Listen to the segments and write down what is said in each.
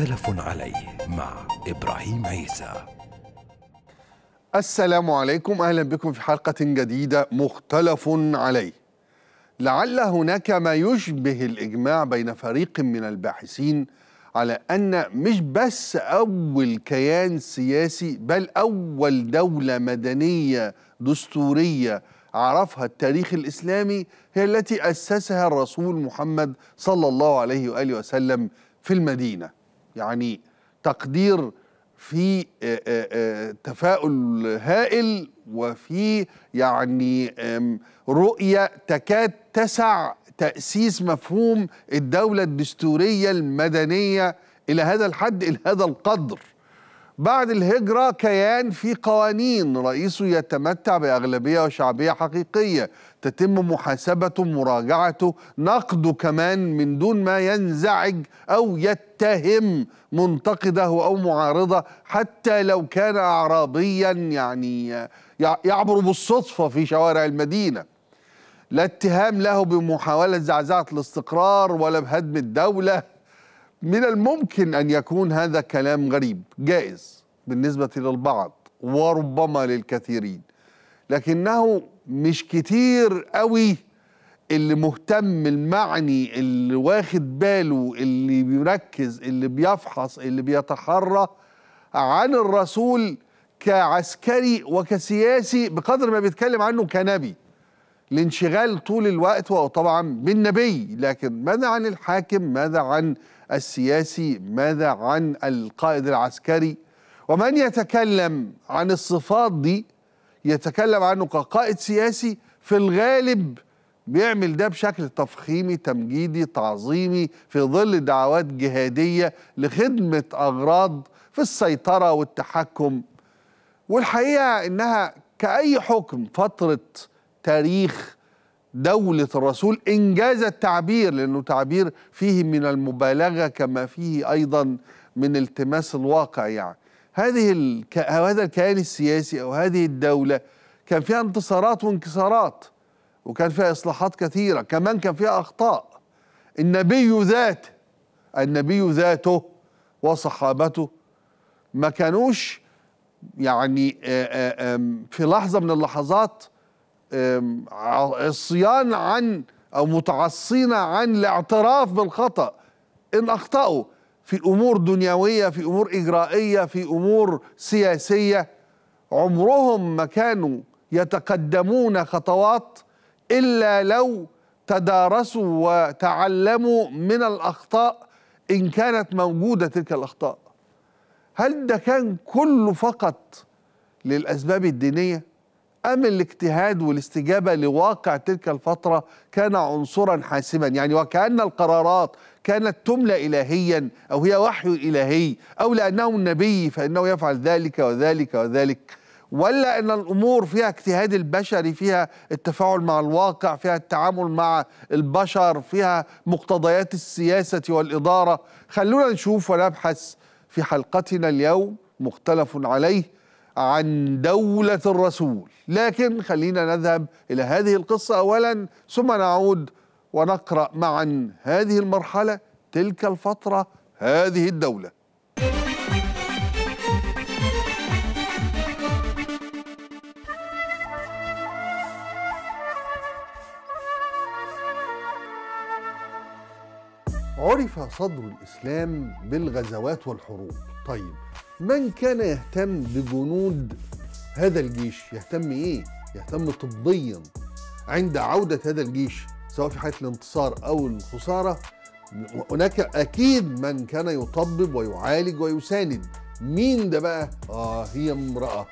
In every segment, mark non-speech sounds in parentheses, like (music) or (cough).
مختلف عليه مع إبراهيم عيسى السلام عليكم أهلا بكم في حلقة جديدة مختلف عليه لعل هناك ما يشبه الإجماع بين فريق من الباحثين على أن مش بس أول كيان سياسي بل أول دولة مدنية دستورية عرفها التاريخ الإسلامي هي التي أسسها الرسول محمد صلى الله عليه وآله وسلم في المدينة يعني تقدير في آه، آه، آه، تفاؤل هائل وفي يعني رؤية تكاد تسع تأسيس مفهوم الدولة الدستورية المدنية إلى هذا الحد إلى هذا القدر بعد الهجرة كيان في قوانين رئيسه يتمتع بأغلبية وشعبية حقيقية تتم محاسبته مراجعته نقده كمان من دون ما ينزعج أو يتهم منتقده أو معارضه حتى لو كان أعرابيا يعني يعبر بالصدفة في شوارع المدينة لا اتهام له بمحاولة زعزعة الاستقرار ولا بهدم الدولة من الممكن أن يكون هذا كلام غريب جائز بالنسبة للبعض وربما للكثيرين لكنه مش كتير قوي اللي مهتم المعني اللي واخد باله اللي بيركز اللي بيفحص اللي بيتحرى عن الرسول كعسكري وكسياسي بقدر ما بيتكلم عنه كنبي لانشغال طول الوقت وطبعا بالنبي لكن ماذا عن الحاكم ماذا عن السياسي ماذا عن القائد العسكري ومن يتكلم عن الصفات دي يتكلم عنه كقائد سياسي في الغالب بيعمل ده بشكل تفخيمي تمجيدي تعظيمي في ظل دعوات جهادية لخدمة أغراض في السيطرة والتحكم والحقيقة إنها كأي حكم فترة تاريخ دولة الرسول إن جاز التعبير لأنه تعبير فيه من المبالغة كما فيه أيضا من التماس الواقع يعني هذه الك... هذا الكيان السياسي او هذه الدوله كان فيها انتصارات وانكسارات وكان فيها اصلاحات كثيره كمان كان فيها اخطاء النبي ذاته النبي ذاته وصحابته ما كانوش يعني آه، آه، في لحظه من اللحظات عصيان عن او متعصين عن الاعتراف بالخطا ان اخطاوا في امور دنيويه في امور اجرائيه في امور سياسيه عمرهم ما كانوا يتقدمون خطوات الا لو تدارسوا وتعلموا من الاخطاء ان كانت موجوده تلك الاخطاء هل ده كان كله فقط للاسباب الدينيه أم الاجتهاد والاستجابة لواقع تلك الفترة كان عنصرا حاسما يعني وكأن القرارات كانت تملى إلهيا أو هي وحي إلهي أو لأنه النبي فإنه يفعل ذلك وذلك وذلك ولا أن الأمور فيها اجتهاد البشري فيها التفاعل مع الواقع فيها التعامل مع البشر فيها مقتضيات السياسة والإدارة خلونا نشوف ونبحث في حلقتنا اليوم مختلف عليه عن دولة الرسول لكن خلينا نذهب إلى هذه القصة أولا ثم نعود ونقرأ معا هذه المرحلة تلك الفترة هذه الدولة عرف صدر الإسلام بالغزوات والحروب طيب من كان يهتم بجنود هذا الجيش يهتم ايه يهتم طبيا عند عودة هذا الجيش سواء في حالة الانتصار أو الخسارة هناك أكيد من كان يطبب ويعالج ويساند مين ده بقى؟ آه هي امرأة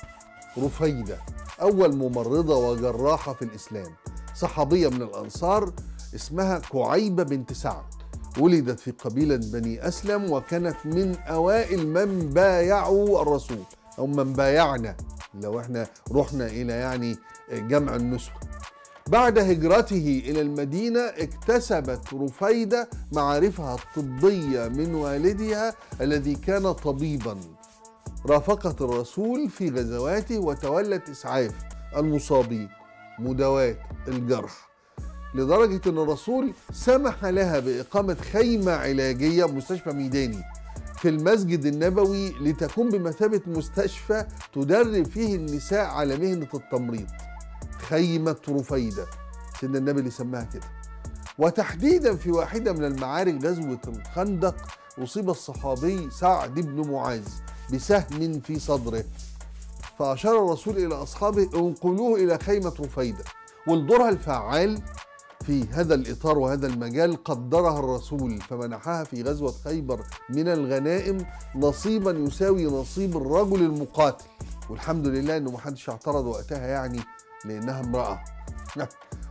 رفيدة أول ممرضة وجراحة في الإسلام صحابية من الأنصار اسمها كعيبة بنت سعد ولدت في قبيلة بني أسلم وكانت من أوائل من بايعوا الرسول أو من بايعنا لو احنا رحنا إلى يعني جمع النسوة بعد هجرته إلى المدينة اكتسبت رفيدة معارفها الطبية من والدها الذي كان طبيبا رافقت الرسول في غزواته وتولت إسعاف المصابين مداواة الجرح لدرجة أن الرسول سمح لها بإقامة خيمة علاجية بمستشفى ميداني في المسجد النبوي لتكون بمثابة مستشفى تدرب فيه النساء على مهنة التمريض خيمة رفيدة سيدنا النبي اللي سماها كده وتحديدا في واحدة من المعارك غزوة الخندق أصيب الصحابي سعد بن معاذ بسهم في صدره فأشار الرسول إلى أصحابه انقلوه إلى خيمة رفيدة ولدورها الفعال في هذا الإطار وهذا المجال قدرها الرسول فمنحها في غزوة خيبر من الغنائم نصيبا يساوي نصيب الرجل المقاتل والحمد لله انه محدش اعترض وقتها يعني لانها امرأة نعم.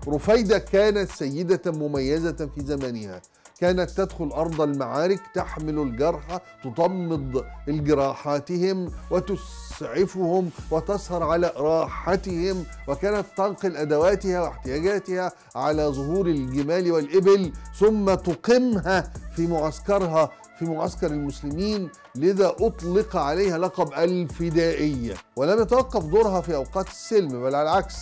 رفيدة كانت سيدة مميزة في زمانها كانت تدخل أرض المعارك تحمل الجرحى تطمد الجراحاتهم وتسعفهم وتسهر على راحتهم وكانت تنقل أدواتها واحتياجاتها على ظهور الجمال والإبل ثم تقمها في معسكرها في معسكر المسلمين لذا أطلق عليها لقب الفدائية ولم يتوقف دورها في أوقات السلم بل على العكس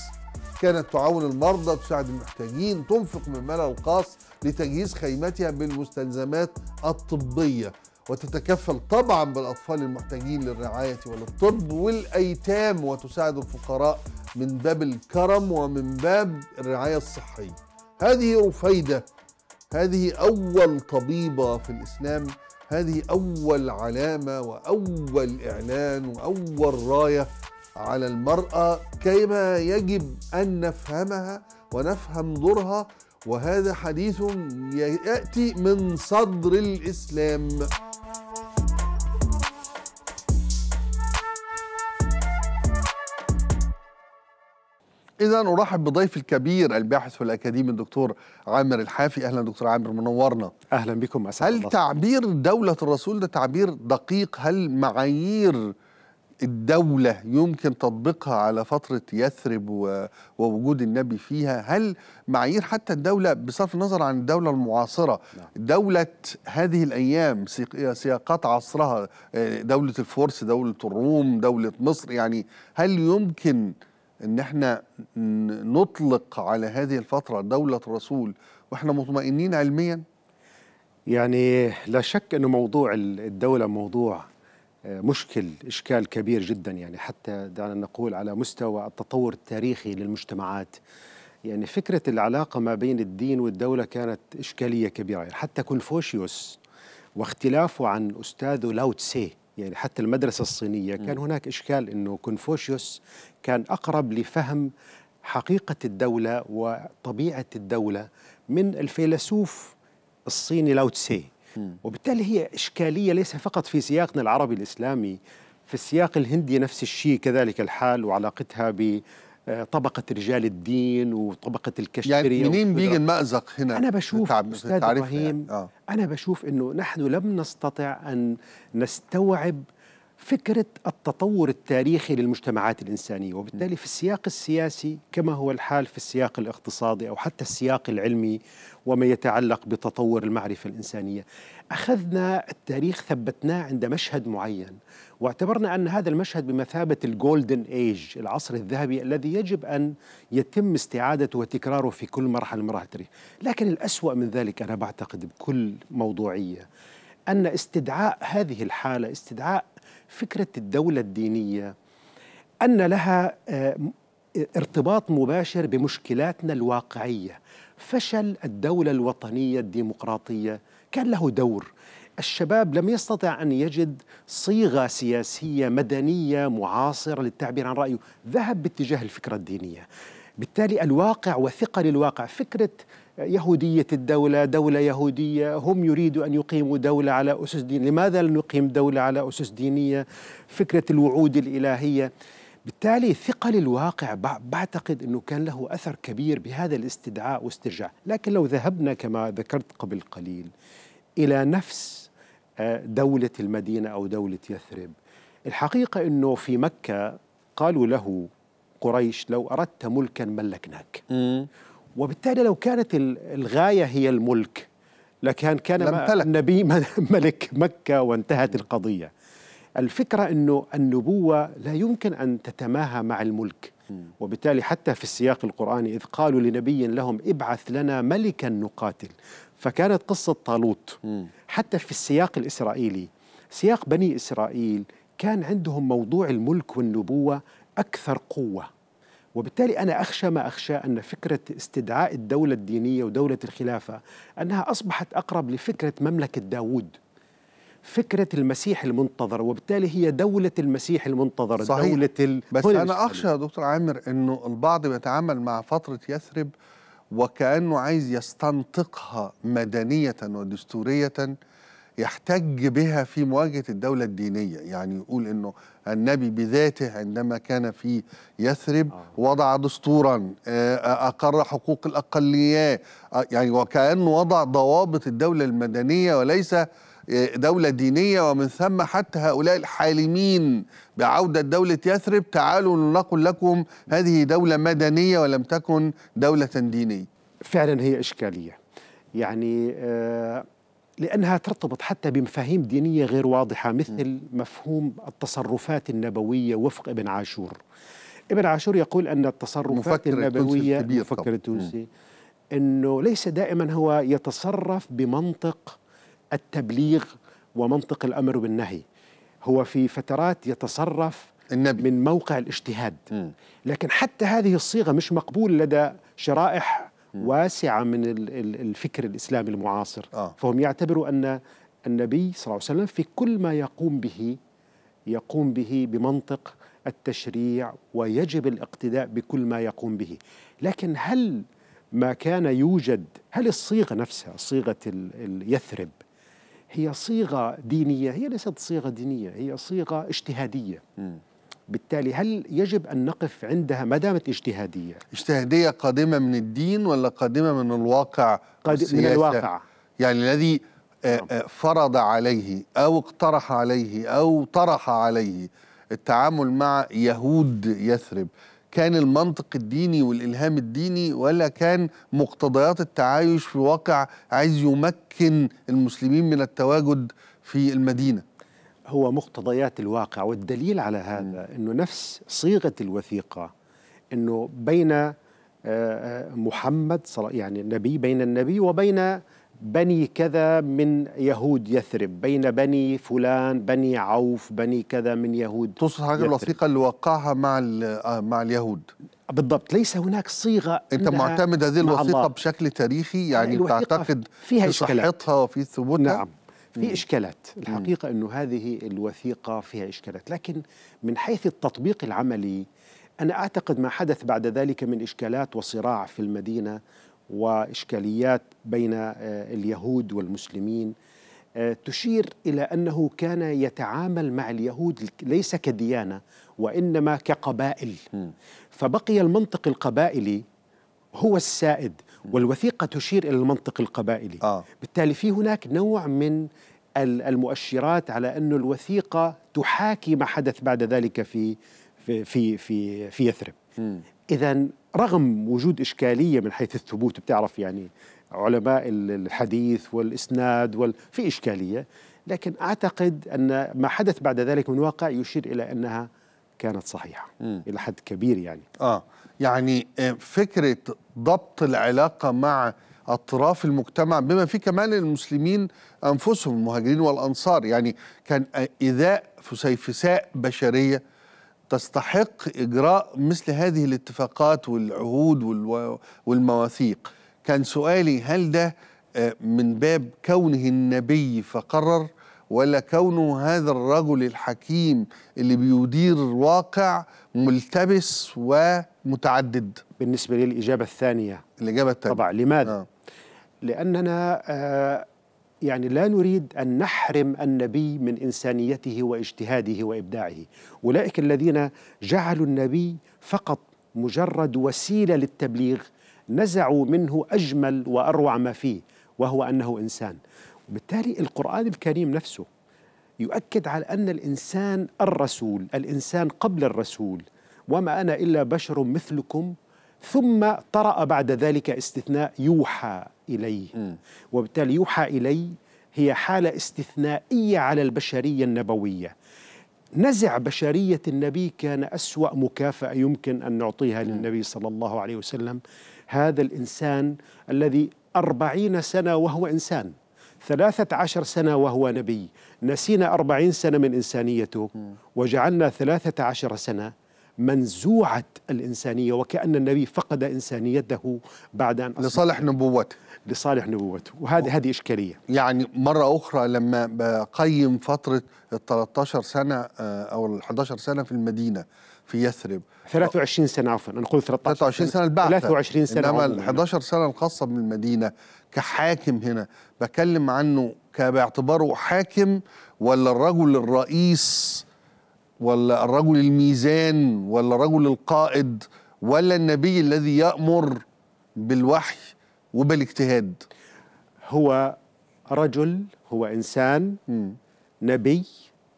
كانت تعاون المرضى تساعد المحتاجين تنفق من مالها الخاص لتجهيز خيمتها بالمستلزمات الطبية وتتكفل طبعا بالأطفال المحتاجين للرعاية وللطب والأيتام وتساعد الفقراء من باب الكرم ومن باب الرعاية الصحية هذه رفيدة هذه أول طبيبة في الإسلام هذه أول علامة وأول إعلان وأول راية على المرأة كما يجب أن نفهمها ونفهم دورها وهذا حديث يأتي من صدر الإسلام إذا أرحب بضيف الكبير الباحث والأكاديمي الدكتور عامر الحافي أهلا دكتور عامر منورنا أهلا بكم أسعد هل الله. تعبير دولة الرسول ده تعبير دقيق هل معايير الدولة يمكن تطبيقها على فترة يثرب ووجود النبي فيها هل معايير حتى الدولة بصرف النظر عن الدولة المعاصرة نعم. دولة هذه الأيام سياقات عصرها آه، دولة الفرس دولة الروم دولة مصر يعني هل يمكن ان احنا نطلق على هذه الفترة دولة الرسول واحنا مطمئنين علميا يعني لا شك انه موضوع الدولة موضوع مشكل إشكال كبير جدا يعني حتى دعنا نقول على مستوى التطور التاريخي للمجتمعات يعني فكرة العلاقة ما بين الدين والدولة كانت إشكالية كبيرة يعني حتى كونفوشيوس واختلافه عن أستاذه لاو يعني حتى المدرسة الصينية كان هناك إشكال أنه كونفوشيوس كان أقرب لفهم حقيقة الدولة وطبيعة الدولة من الفيلسوف الصيني لاو وبالتالي هي إشكالية ليس فقط في سياقنا العربي الإسلامي في السياق الهندي نفس الشيء كذلك الحال وعلاقتها ب آه، طبقة رجال الدين وطبقة الكشري يعني منين بيجي المأزق هنا أنا بشوف أستاذ إبراهيم يعني. آه. أنا بشوف أنه نحن لم نستطع أن نستوعب فكرة التطور التاريخي للمجتمعات الإنسانية وبالتالي في السياق السياسي كما هو الحال في السياق الاقتصادي أو حتى السياق العلمي وما يتعلق بتطور المعرفة الإنسانية أخذنا التاريخ ثبتناه عند مشهد معين واعتبرنا أن هذا المشهد بمثابة الجولدن ايج العصر الذهبي الذي يجب أن يتم استعادته وتكراره في كل مرحلة من مراحل التاريخ لكن الأسوأ من ذلك أنا بعتقد بكل موضوعية أن استدعاء هذه الحالة استدعاء فكرة الدولة الدينية أن لها آه، ارتباط مباشر بمشكلاتنا الواقعية فشل الدولة الوطنية الديمقراطية كان له دور الشباب لم يستطع أن يجد صيغة سياسية مدنية معاصرة للتعبير عن رأيه ذهب باتجاه الفكرة الدينية بالتالي الواقع وثقة للواقع فكرة يهودية الدولة دولة يهودية هم يريدوا أن يقيموا دولة على أسس دين لماذا لا نقيم دولة على أسس دينية فكرة الوعود الإلهية بالتالي ثقل الواقع بعتقد أنه كان له أثر كبير بهذا الاستدعاء واسترجاع لكن لو ذهبنا كما ذكرت قبل قليل إلى نفس آه، دولة المدينة أو دولة يثرب الحقيقة أنه في مكة قالوا له قريش لو أردت ملكا ملكناك وبالتالي لو كانت الغاية هي الملك لكان كان النبي (laughs) ملك مكة وانتهت القضية الفكرة أنه النبوة لا يمكن أن تتماهى مع الملك وبالتالي حتى في السياق القرآني إذ قالوا لنبي لهم ابعث لنا ملكا نقاتل فكانت قصة طالوت حتى في السياق الإسرائيلي سياق بني إسرائيل كان عندهم موضوع الملك والنبوة أكثر قوة وبالتالي أنا أخشى ما أخشى أن فكرة استدعاء الدولة الدينية ودولة الخلافة أنها أصبحت أقرب لفكرة مملكة داوود فكرة المسيح المنتظر وبالتالي هي دولة المسيح المنتظر صحيح. دولة ال... بس أنا أخشى يا دكتور عامر أنه البعض بيتعامل مع فترة يثرب وكأنه عايز يستنطقها مدنية ودستورية يحتج بها في مواجهة الدولة الدينية يعني يقول أنه النبي بذاته عندما كان في يثرب آه. وضع دستورا آه، آه، أقر حقوق الأقليات يعني وكأنه وضع ضوابط الدولة المدنية وليس دولة دينية ومن ثم حتى هؤلاء الحالمين بعودة دولة يثرب تعالوا نقول لكم هذه دولة مدنية ولم تكن دولة دينية فعلا هي إشكالية يعني لأنها ترتبط حتى بمفاهيم دينية غير واضحة مثل مفهوم التصرفات النبوية وفق ابن عاشور ابن عاشور يقول أن التصرفات النبوية مفكر التونسي أنه ليس دائما هو يتصرف بمنطق التبليغ ومنطق الأمر بالنهي هو في فترات يتصرف النبي. من موقع الاجتهاد م. لكن حتى هذه الصيغة مش مقبول لدى شرائح واسعه من الفكر الاسلامي المعاصر آه. فهم يعتبروا ان النبي صلى الله عليه وسلم في كل ما يقوم به يقوم به بمنطق التشريع ويجب الاقتداء بكل ما يقوم به لكن هل ما كان يوجد هل الصيغه نفسها صيغه اليثرب هي صيغه دينيه هي ليست صيغه دينيه هي صيغه اجتهاديه م. بالتالي هل يجب أن نقف عندها ما دامت اجتهادية اجتهادية قادمة من الدين ولا قادمة من الواقع قادمه من الواقع يعني الذي آه، آه، نعم. فرض عليه أو اقترح عليه أو طرح عليه التعامل مع يهود يثرب كان المنطق الديني والإلهام الديني ولا كان مقتضيات التعايش في واقع عايز يمكن المسلمين من التواجد في المدينة هو مقتضيات الواقع والدليل على هذا انه نفس صيغه الوثيقه انه بين آه، آه، محمد يعني النبي بين النبي وبين بني كذا من يهود يثرب بين بني فلان بني عوف بني كذا من يهود تصل حضرتك الوثيقه اللي وقعها مع آه، مع اليهود بالضبط ليس هناك صيغه انت معتمد هذه الوثيقه بشكل تاريخي يعني تعتقد فيها في صحتها وفي ثبوتها نعم في إشكالات الحقيقة أنه هذه الوثيقة فيها إشكالات لكن من حيث التطبيق العملي أنا أعتقد ما حدث بعد ذلك من إشكالات وصراع في المدينة وإشكاليات بين آه، اليهود والمسلمين آه، تشير إلى أنه كان يتعامل مع اليهود ليس كديانة وإنما كقبائل فبقي المنطق القبائلي هو السائد والوثيقة تشير إلى المنطق القبائلي آه. بالتالي في هناك نوع من المؤشرات على أن الوثيقة تحاكي ما حدث بعد ذلك في في في في, في يثرب إذا رغم وجود إشكالية من حيث الثبوت بتعرف يعني علماء الحديث والإسناد وال... في إشكالية لكن أعتقد أن ما حدث بعد ذلك من واقع يشير إلى أنها كانت صحيحة مم. إلى حد كبير يعني آه يعني آه، فكرة ضبط العلاقة مع أطراف المجتمع بما في كمان المسلمين أنفسهم المهاجرين والأنصار يعني كان إذاء فسيفساء بشرية تستحق إجراء مثل هذه الاتفاقات والعهود والمواثيق كان سؤالي هل ده آه، من باب كونه النبي فقرر ولا كونه هذا الرجل الحكيم اللي بيدير واقع ملتبس ومتعدد بالنسبة للإجابة الثانية الإجابة الثانية طبعا لماذا؟ آه. لأننا آه يعني لا نريد أن نحرم النبي من إنسانيته واجتهاده وإبداعه أولئك الذين جعلوا النبي فقط مجرد وسيلة للتبليغ نزعوا منه أجمل وأروع ما فيه وهو أنه إنسان بالتالي القرآن الكريم نفسه يؤكد على أن الإنسان الرسول الإنسان قبل الرسول وما أنا إلا بشر مثلكم ثم طرأ بعد ذلك استثناء يوحى إليه وبالتالي يوحى إلي هي حالة استثنائية على البشرية النبوية نزع بشرية النبي كان أسوأ مكافأة يمكن أن نعطيها للنبي صلى الله عليه وسلم هذا الإنسان الذي أربعين سنة وهو إنسان ثلاثة عشر سنة وهو نبي نسينا أربعين سنة من إنسانيته وجعلنا ثلاثة عشر سنة منزوعة الإنسانية وكأن النبي فقد إنسانيته بعد أن أصبح لصالح نبوته لصالح نبوته وهذه هذه إشكالية يعني مرة أخرى لما بقيم فترة ال 13 سنة آه، أو ال 11 سنة في المدينة في يثرب 23 سنة عفوا أنا أقول 13 23 سنة البعثة 23 سنة إنما ال 11 سنة الخاصة بالمدينة كحاكم هنا بكلم عنه كباعتباره حاكم ولا الرجل الرئيس ولا الرجل الميزان ولا الرجل القائد ولا النبي الذي يأمر بالوحي وبالاجتهاد هو رجل هو إنسان م. نبي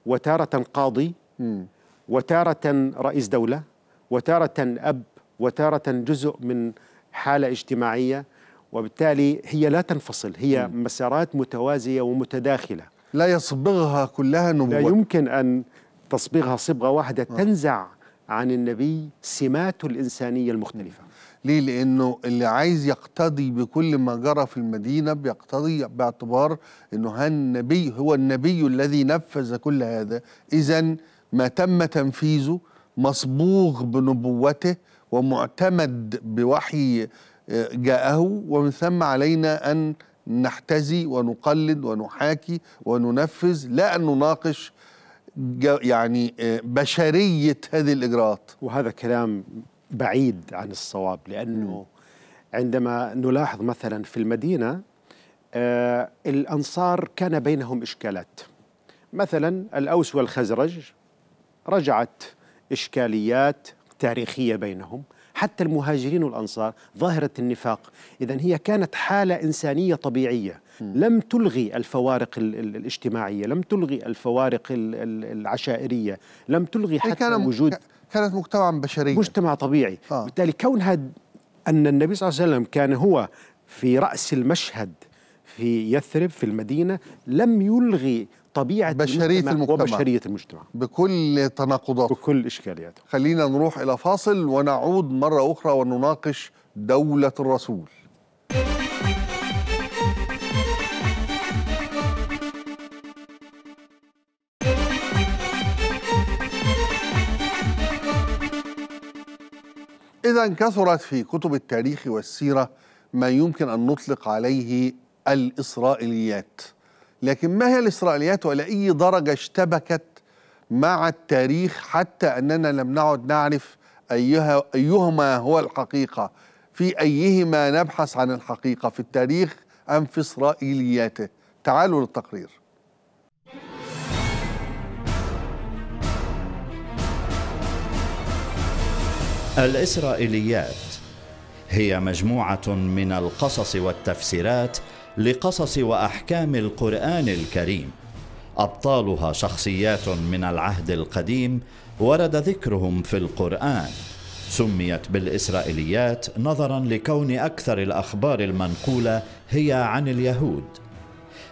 وتارة قاضي م. وتارة رئيس دولة وتارة أب وتارة جزء من حالة اجتماعية وبالتالي هي لا تنفصل هي م. مسارات متوازية ومتداخلة لا يصبغها كلها نبوة لا يمكن أن تصبغها صبغة واحدة م. آه. تنزع عن النبي سماته الإنسانية المختلفة ليه؟ لأنه اللي عايز يقتضي بكل ما جرى في المدينة بيقتضي باعتبار أنه النبي هو النبي الذي نفذ كل هذا إذا ما تم تنفيذه مصبوغ بنبوته ومعتمد بوحي جاءه ومن ثم علينا أن نحتزي ونقلد ونحاكي وننفذ لا أن نناقش يعني آه، بشرية هذه الإجراءات وهذا كلام بعيد عن الصواب لأنه عندما نلاحظ مثلا في المدينة آه، الأنصار كان بينهم إشكالات مثلا الأوس والخزرج رجعت إشكاليات تاريخية بينهم حتى المهاجرين والأنصار ظاهرة النفاق إذا هي كانت حالة إنسانية طبيعية لم تلغي الفوارق الاجتماعية لم تلغي الفوارق العشائرية لم تلغي يعني حتى كان وجود كانت مجتمعا بشريا مجتمع طبيعي آه. بالتالي كونها أن النبي صلى الله عليه وسلم كان هو في رأس المشهد في يثرب في المدينة لم يلغي طبيعه بشريه المجتمع, المجتمع وبشريه المجتمع بكل تناقضاته بكل اشكالياته خلينا نروح الى فاصل ونعود مره اخرى ونناقش دوله الرسول إذا كثرت في كتب التاريخ والسيرة ما يمكن أن نطلق عليه الإسرائيليات لكن ما هي الإسرائيليات وإلى أي درجة اشتبكت مع التاريخ حتى أننا لم نعد نعرف أيها أيهما هو الحقيقة في أيهما نبحث عن الحقيقة في التاريخ أم في إسرائيلياته تعالوا للتقرير الإسرائيليات هي مجموعة من القصص والتفسيرات لقصص واحكام القران الكريم ابطالها شخصيات من العهد القديم ورد ذكرهم في القران سميت بالاسرائيليات نظرا لكون اكثر الاخبار المنقوله هي عن اليهود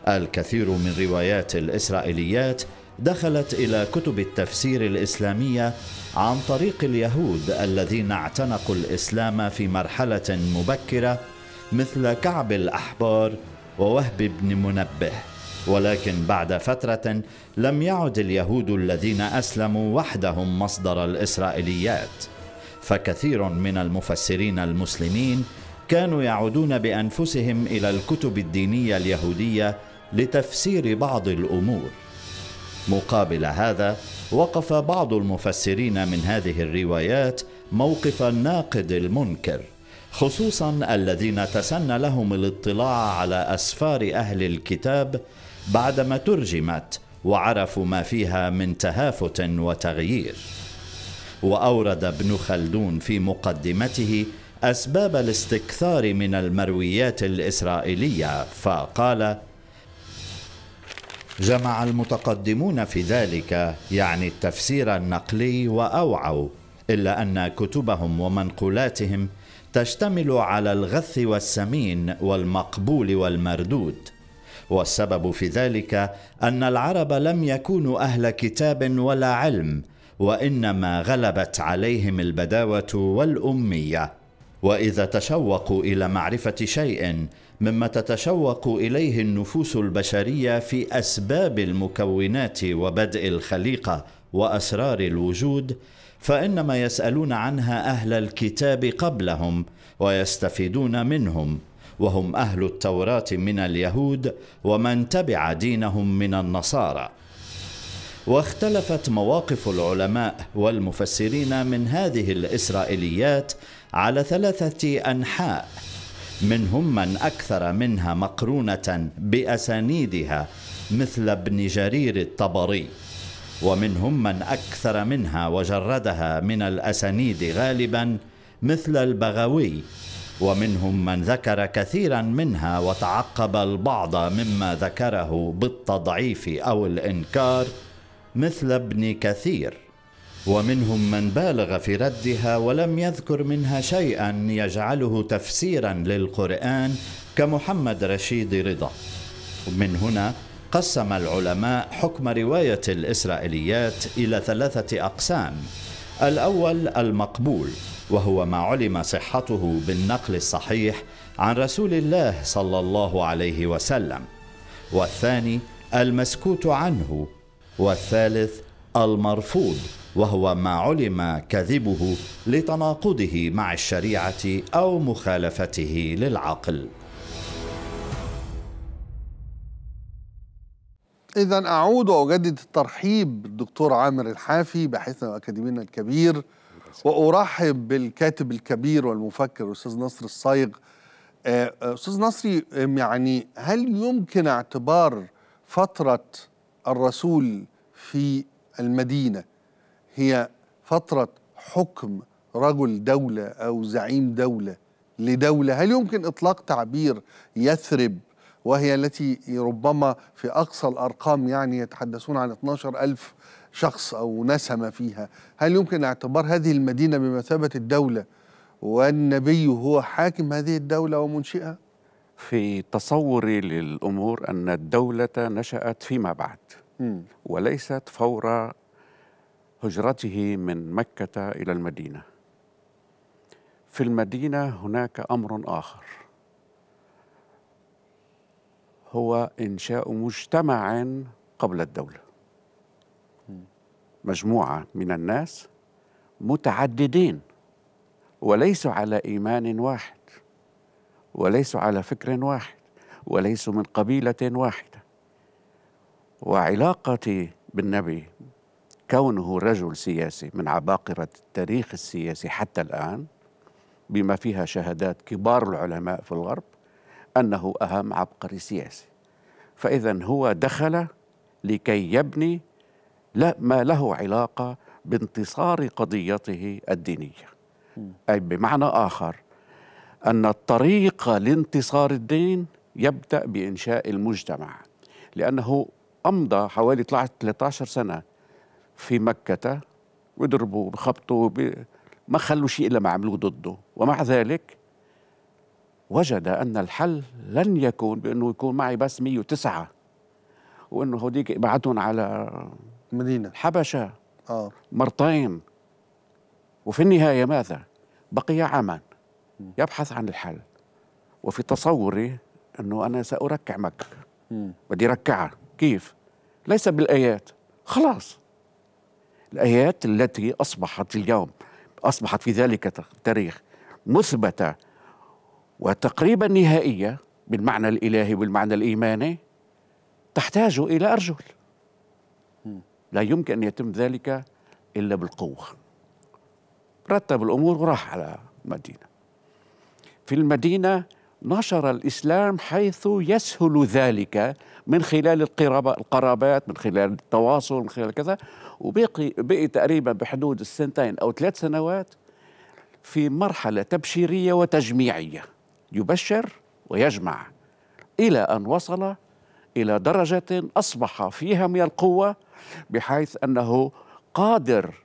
الكثير من روايات الاسرائيليات دخلت الى كتب التفسير الاسلاميه عن طريق اليهود الذين اعتنقوا الاسلام في مرحله مبكره مثل كعب الاحبار ووهب بن منبه ولكن بعد فترة لم يعد اليهود الذين أسلموا وحدهم مصدر الإسرائيليات فكثير من المفسرين المسلمين كانوا يعودون بأنفسهم إلى الكتب الدينية اليهودية لتفسير بعض الأمور مقابل هذا وقف بعض المفسرين من هذه الروايات موقف الناقد المنكر خصوصا الذين تسنى لهم الاطلاع على اسفار اهل الكتاب بعدما ترجمت وعرفوا ما فيها من تهافت وتغيير واورد ابن خلدون في مقدمته اسباب الاستكثار من المرويات الاسرائيليه فقال جمع المتقدمون في ذلك يعني التفسير النقلي واوعوا الا ان كتبهم ومنقولاتهم تشتمل على الغث والسمين والمقبول والمردود والسبب في ذلك ان العرب لم يكونوا اهل كتاب ولا علم وانما غلبت عليهم البداوه والاميه واذا تشوقوا الى معرفه شيء مما تتشوق اليه النفوس البشريه في اسباب المكونات وبدء الخليقه واسرار الوجود فانما يسالون عنها اهل الكتاب قبلهم ويستفيدون منهم وهم اهل التوراه من اليهود ومن تبع دينهم من النصارى واختلفت مواقف العلماء والمفسرين من هذه الاسرائيليات على ثلاثه انحاء منهم من اكثر منها مقرونه باسانيدها مثل ابن جرير الطبري ومنهم من أكثر منها وجردها من الأسانيد غالبا مثل البغوي ومنهم من ذكر كثيرا منها وتعقب البعض مما ذكره بالتضعيف أو الإنكار مثل ابن كثير ومنهم من بالغ في ردها ولم يذكر منها شيئا يجعله تفسيرا للقرآن كمحمد رشيد رضا من هنا قسم العلماء حكم رواية الإسرائيليات إلى ثلاثة أقسام الأول المقبول وهو ما علم صحته بالنقل الصحيح عن رسول الله صلى الله عليه وسلم والثاني المسكوت عنه والثالث المرفوض وهو ما علم كذبه لتناقضه مع الشريعه او مخالفته للعقل إذا أعود وأجدد الترحيب بالدكتور عامر الحافي باحثنا وأكاديمينا الكبير وأرحب بالكاتب الكبير والمفكر الأستاذ نصر الصايغ آه، آه، أستاذ نصري يعني هل يمكن اعتبار فترة الرسول في المدينة هي فترة حكم رجل دولة أو زعيم دولة لدولة هل يمكن إطلاق تعبير يثرب وهي التي ربما في أقصى الأرقام يعني يتحدثون عن 12 ألف شخص أو نسمة فيها هل يمكن اعتبار هذه المدينة بمثابة الدولة والنبي هو حاكم هذه الدولة ومنشئها؟ في تصوري للأمور أن الدولة نشأت فيما بعد م. وليست فور هجرته من مكة إلى المدينة في المدينة هناك أمر آخر هو إنشاء مجتمع قبل الدولة مجموعة من الناس متعددين وليسوا على إيمان واحد وليسوا على فكر واحد وليسوا من قبيلة واحدة وعلاقتي بالنبي كونه رجل سياسي من عباقرة التاريخ السياسي حتى الآن بما فيها شهادات كبار العلماء في الغرب أنه أهم عبقري سياسي فإذا هو دخل لكي يبني لا ما له علاقة بانتصار قضيته الدينية أي بمعنى آخر أن الطريق لانتصار الدين يبدأ بإنشاء المجتمع لأنه أمضى حوالي 13 سنة في مكة وضربوا بخبطوا ما خلوا شيء إلا ما عملوه ضده ومع ذلك وجد أن الحل لن يكون بأنه يكون معي بس 109 وأنه هوديك ابعتهم على مدينة الحبشة آه. مرتين وفي النهاية ماذا؟ بقي عاما يبحث عن الحل وفي تصوري أنه أنا سأركع مكة بدي ركعها كيف؟ ليس بالآيات خلاص الآيات التي أصبحت اليوم أصبحت في ذلك التاريخ مثبتة وتقريبا نهائية بالمعنى الإلهي والمعنى الإيماني تحتاج إلى أرجل لا يمكن أن يتم ذلك إلا بالقوة رتب الأمور وراح على المدينة في المدينة نشر الإسلام حيث يسهل ذلك من خلال القرابات من خلال التواصل من خلال كذا وبقي بقي تقريبا بحدود السنتين أو ثلاث سنوات في مرحلة تبشيرية وتجميعية يبشر ويجمع إلى أن وصل إلى درجة أصبح فيها من القوة بحيث أنه قادر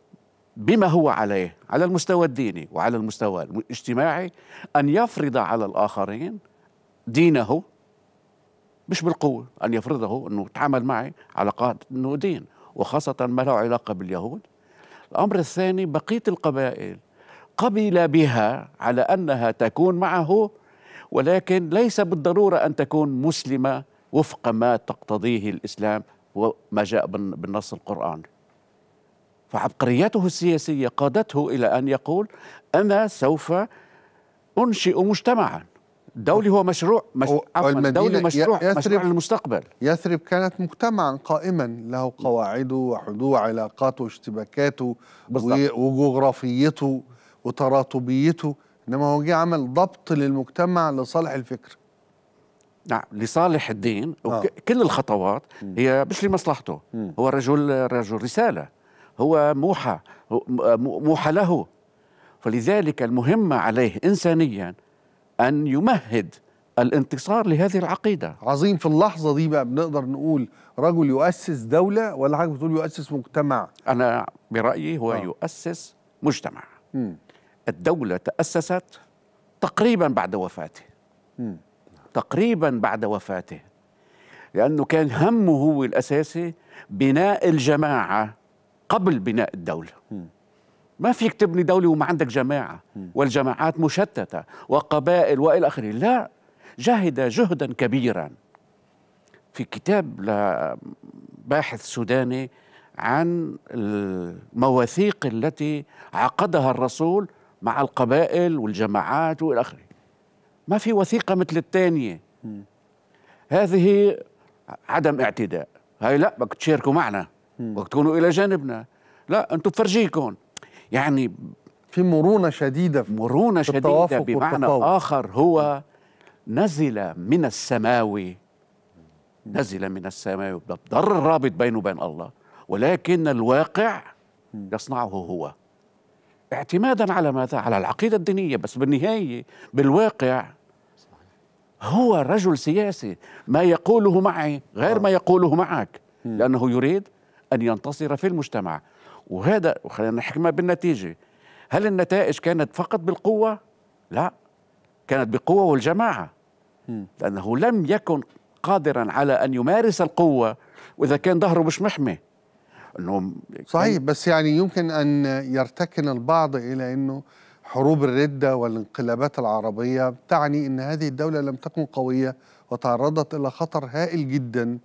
بما هو عليه على المستوى الديني وعلى المستوى الاجتماعي أن يفرض على الآخرين دينه مش بالقوة أن يفرضه أنه تعامل معي على أنه دين وخاصة ما له علاقة باليهود الأمر الثاني بقية القبائل قبل بها على أنها تكون معه ولكن ليس بالضرورة أن تكون مسلمة وفق ما تقتضيه الإسلام وما جاء بالنص القرآن فعبقريته السياسية قادته إلى أن يقول أنا سوف أنشئ مجتمعا دولي هو مشروع مش... عفوا دولي مشروع يثرب مشروع المستقبل يثرب كانت مجتمعا قائما له قواعده وحدوده وعلاقاته واشتباكاته وجغرافيته وتراتبيته انما هو جه عمل ضبط للمجتمع لصالح الفكر نعم لصالح الدين آه. كل الخطوات هي مش لمصلحته هو رجل رجل رساله هو موحى موحى له فلذلك المهمه عليه انسانيا ان يمهد الانتصار لهذه العقيده عظيم في اللحظه دي بقى بنقدر نقول رجل يؤسس دوله ولا حاجه بتقول يؤسس مجتمع انا برايي هو آه. يؤسس مجتمع مم. الدولة تأسست تقريبا بعد وفاته تقريبا بعد وفاته لأنه كان همه هو الأساسي بناء الجماعة قبل بناء الدولة ما فيك تبني دولة وما عندك جماعة والجماعات مشتتة وقبائل وإلى آخره لا جهد جهدا كبيرا في كتاب لباحث سوداني عن المواثيق التي عقدها الرسول مع القبائل والجماعات والى اخره ما في وثيقه مثل الثانيه هذه عدم اعتداء هاي لا بدك تشاركوا معنا بدك تكونوا الى جانبنا لا انتم بفرجيكم يعني في مرونه شديده مرونه شديده بمعنى والتطور. اخر هو نزل من السماوي نزل من السماوي ضر الرابط بينه وبين الله ولكن الواقع يصنعه هو اعتمادا على ماذا؟ على العقيدة الدينية بس بالنهاية بالواقع هو رجل سياسي ما يقوله معي غير ما آه. يقوله معك لأنه يريد أن ينتصر في المجتمع وهذا وخلينا نحكمها بالنتيجة هل النتائج كانت فقط بالقوة؟ لا كانت بقوة والجماعة لأنه لم يكن قادرا على أن يمارس القوة وإذا كان ظهره مش محمي انهم صحيح بس يعني يمكن ان يرتكن البعض الى انه حروب الردة والانقلابات العربية تعني أن هذه الدولة لم تكن قوية وتعرضت إلى خطر هائل جدا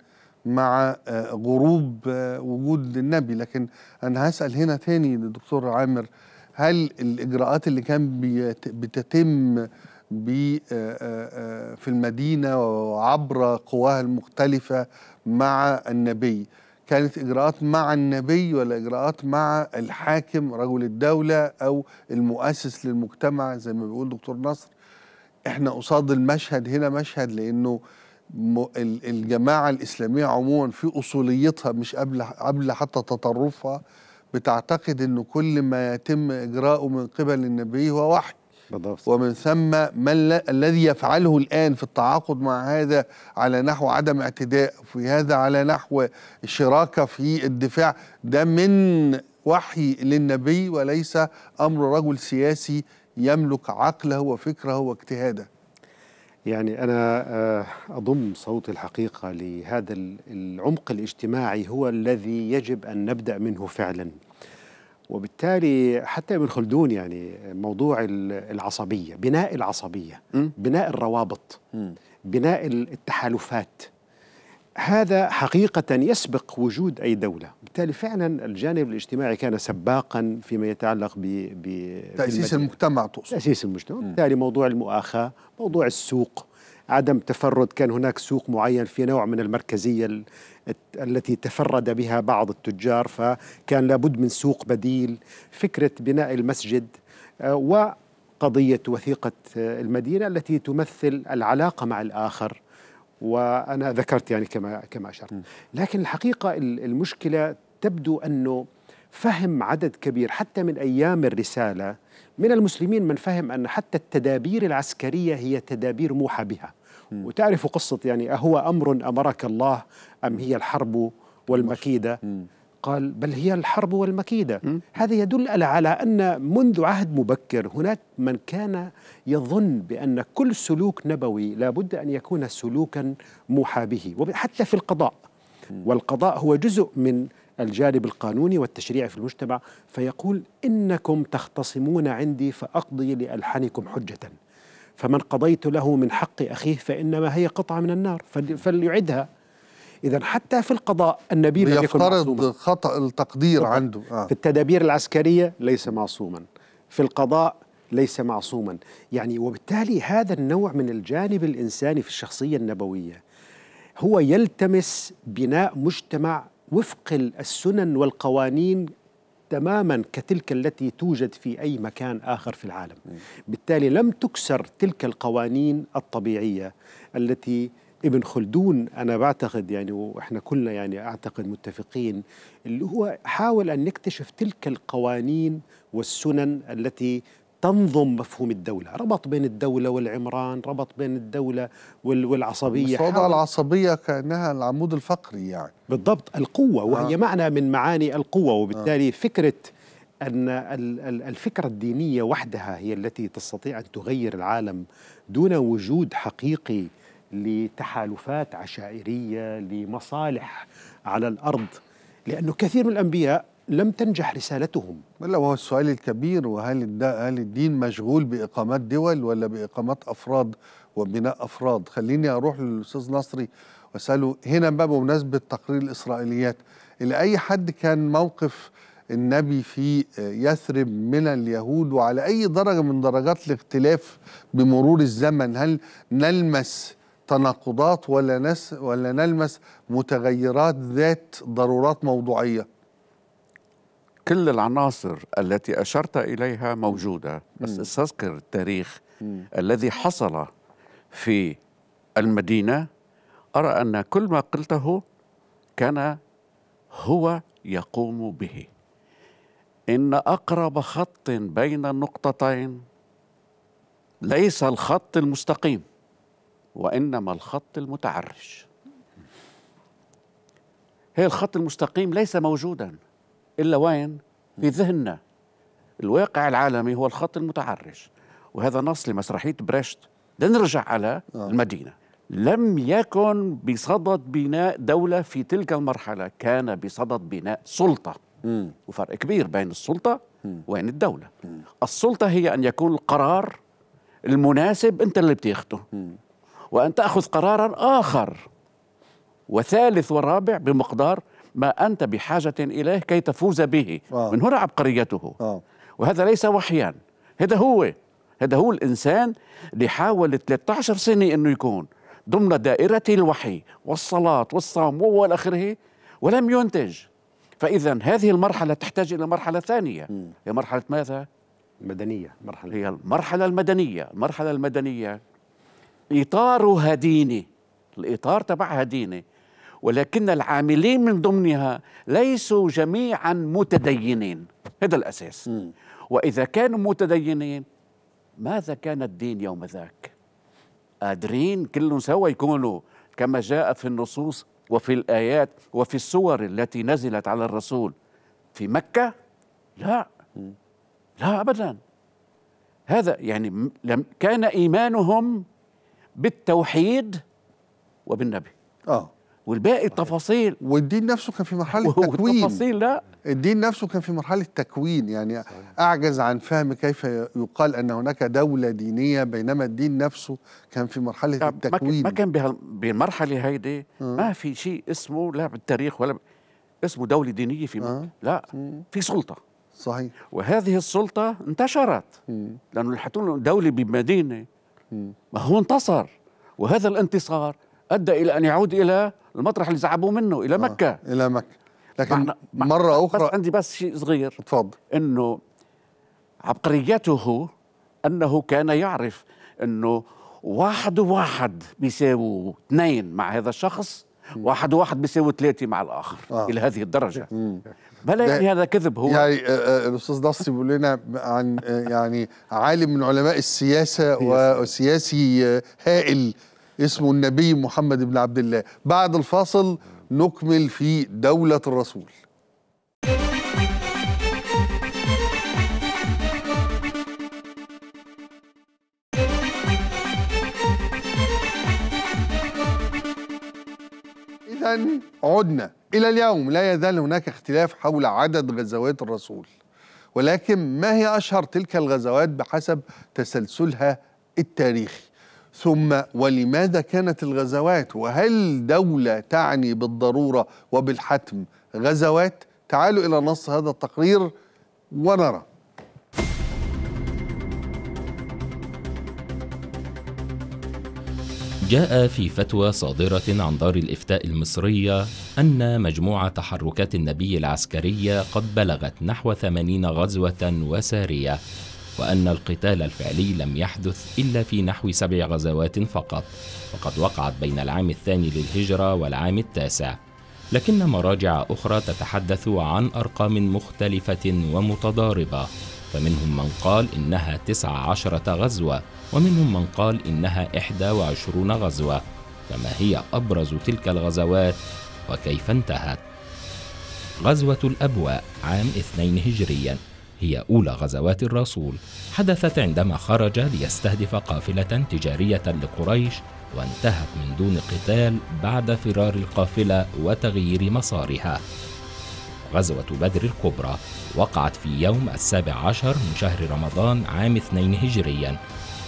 مع آه، غروب آه، وجود النبي لكن أنا هسأل هنا تاني للدكتور عامر هل الإجراءات اللي كان بتتم آه، في المدينة وعبر قواها المختلفة مع النبي كانت إجراءات مع النبي ولا إجراءات مع الحاكم رجل الدولة أو المؤسس للمجتمع زي ما بيقول دكتور نصر إحنا قصاد المشهد هنا مشهد لأنه الجماعة الإسلامية عموما في أصوليتها مش قبل قبل حتى تطرفها بتعتقد أن كل ما يتم اجراءه من قبل النبي هو وحي بالضبط. ومن ثم ما الذي يفعله الآن في التعاقد مع هذا على نحو عدم اعتداء في هذا على نحو الشراكة في الدفاع ده من وحي للنبي وليس أمر رجل سياسي يملك عقله وفكره واجتهاده يعني أنا آه، أضم صوت الحقيقة لهذا العمق الاجتماعي هو الذي يجب أن نبدأ منه فعلاً وبالتالي حتى ابن خلدون يعني موضوع العصبية بناء العصبية بناء الروابط بناء التحالفات هذا حقيقة يسبق وجود أي دولة بالتالي فعلا الجانب الاجتماعي كان سباقا فيما يتعلق ب تأسيس المجتمع تقصد تأسيس المجتمع بالتالي موضوع المؤاخاة موضوع السوق عدم تفرد كان هناك سوق معين في نوع من المركزية التي تفرد بها بعض التجار فكان لابد من سوق بديل فكرة بناء المسجد آه، وقضية وثيقة آه، المدينة التي تمثل العلاقة مع الآخر وانا ذكرت يعني كما كما اشرت لكن الحقيقه المشكله تبدو انه فهم عدد كبير حتى من ايام الرساله من المسلمين من فهم ان حتى التدابير العسكريه هي تدابير موحى بها وتعرف قصة يعني أهو أمر أمرك الله أم هي الحرب والمكيدة قال بل هي الحرب والمكيدة هذا يدل على أن منذ عهد مبكر هناك من كان يظن بأن كل سلوك نبوي لابد أن يكون سلوكا موحى به حتى في القضاء والقضاء هو جزء من الجانب القانوني والتشريعي في المجتمع فيقول إنكم تختصمون عندي فأقضي لألحنكم حجة فمن قضيت له من حق أخيه فإنما هي قطعة من النار فليعدها إذا حتى في القضاء النبي لم يكن معصوما خطأ التقدير طبعا. عنده آه. في التدابير العسكرية ليس معصوما في القضاء ليس معصوما يعني وبالتالي هذا النوع من الجانب الإنساني في الشخصية النبوية هو يلتمس بناء مجتمع وفق السنن والقوانين تماما كتلك التي توجد في أي مكان آخر في العالم بالتالي لم تكسر تلك القوانين الطبيعية التي ابن خلدون أنا بعتقد يعني وإحنا كلنا يعني أعتقد متفقين اللي هو حاول أن يكتشف تلك القوانين والسنن التي تنظم مفهوم الدولة ربط بين الدولة والعمران ربط بين الدولة والعصبية وضع العصبية كأنها العمود الفقري يعني بالضبط القوة وهي آه. معنى من معاني القوة وبالتالي آه. فكرة أن الفكرة الدينية وحدها هي التي تستطيع أن تغير العالم دون وجود حقيقي لتحالفات عشائرية لمصالح على الأرض لأنه كثير من الأنبياء لم تنجح رسالتهم لا هو السؤال الكبير وهل هل الدين مشغول باقامات دول ولا باقامات افراد وبناء افراد خليني اروح للاستاذ نصري واساله هنا بقى بمناسبه تقرير الاسرائيليات اي حد كان موقف النبي في يثرب من اليهود وعلى اي درجه من درجات الاختلاف بمرور الزمن هل نلمس تناقضات ولا نس ولا نلمس متغيرات ذات ضرورات موضوعيه كل العناصر التي أشرت إليها موجودة بس م. استذكر التاريخ م. الذي حصل في المدينة أرى أن كل ما قلته كان هو يقوم به إن أقرب خط بين النقطتين ليس الخط المستقيم وإنما الخط المتعرج هي الخط المستقيم ليس موجوداً إلا وين في ذهننا الواقع العالمي هو الخط المتعرج وهذا نص لمسرحية بريشت لنرجع على نعم. المدينة لم يكن بصدد بناء دولة في تلك المرحلة كان بصدد بناء سلطة وفرق كبير بين السلطة وين الدولة السلطة هي أن يكون القرار المناسب أنت اللي بتاخده وأن تأخذ قرارا آخر وثالث ورابع بمقدار ما أنت بحاجة إليه كي تفوز به آه. من هنا عبقريته آه. وهذا ليس وحيا هذا هو هذا هو الإنسان اللي حاول 13 سنة أنه يكون ضمن دائرة الوحي والصلاة والصوم وإلى آخره ولم ينتج فإذا هذه المرحلة تحتاج إلى مرحلة ثانية هي مرحلة ماذا؟ مدنية مرحلة هي المرحلة المدنية المرحلة المدنية إطارها ديني الإطار تبعها ديني ولكن العاملين من ضمنها ليسوا جميعا متدينين هذا الأساس م. وإذا كانوا متدينين ماذا كان الدين يوم ذاك قادرين كلهم سوا يكونوا كما جاء في النصوص وفي الآيات وفي السور التي نزلت على الرسول في مكة لا لا أبدا هذا يعني لم كان إيمانهم بالتوحيد وبالنبي آه والباقي طيب. التفاصيل والدين نفسه كان في مرحله (laughs) تكوين والتفاصيل لا الدين نفسه كان في مرحله تكوين يعني صحيح. اعجز عن فهم كيف يقال ان هناك دوله دينيه بينما الدين نفسه كان في مرحله طيب التكوين ما كان بها بالمرحله هيدي آه. ما في شيء اسمه لا بالتاريخ ولا اسمه دوله دينيه في مكة. آه. لا آه. في سلطه صحيح وهذه السلطه انتشرت لانه يحطون دوله بمدينه ما هو انتصر وهذا الانتصار ادى الى ان يعود الى المطرح اللي زعبوا منه الى آه. مكه الى مكه لكن معنا مره معنا اخرى بس عندي بس شيء صغير تفضل انه عبقريته انه كان يعرف انه واحد وواحد بيساووا اثنين مع هذا الشخص واحد وواحد بيساوي ثلاثة مع الآخر آه. إلى هذه الدرجة بلا يعني هذا كذب هو يعني آه، آه، الأستاذ نصي بيقول لنا عن آه، يعني عالم من علماء السياسة وسياسي هائل اسمه النبي محمد بن عبد الله بعد الفاصل نكمل في دولة الرسول إذا عدنا إلى اليوم لا يزال هناك اختلاف حول عدد غزوات الرسول ولكن ما هي أشهر تلك الغزوات بحسب تسلسلها التاريخي ثم ولماذا كانت الغزوات وهل دولة تعني بالضرورة وبالحتم غزوات تعالوا إلى نص هذا التقرير ونرى جاء في فتوى صادرة عن دار الإفتاء المصرية أن مجموع تحركات النبي العسكرية قد بلغت نحو 80 غزوة وسارية وأن القتال الفعلي لم يحدث إلا في نحو سبع غزوات فقط وقد وقعت بين العام الثاني للهجرة والعام التاسع لكن مراجع أخرى تتحدث عن أرقام مختلفة ومتضاربة فمنهم من قال إنها تسع عشرة غزوة ومنهم من قال إنها إحدى وعشرون غزوة فما هي أبرز تلك الغزوات وكيف انتهت غزوة الأبواء عام اثنين هجرياً هي أولى غزوات الرسول حدثت عندما خرج ليستهدف قافلة تجارية لقريش وانتهت من دون قتال بعد فرار القافلة وتغيير مسارها غزوة بدر الكبرى وقعت في يوم السابع عشر من شهر رمضان عام اثنين هجريا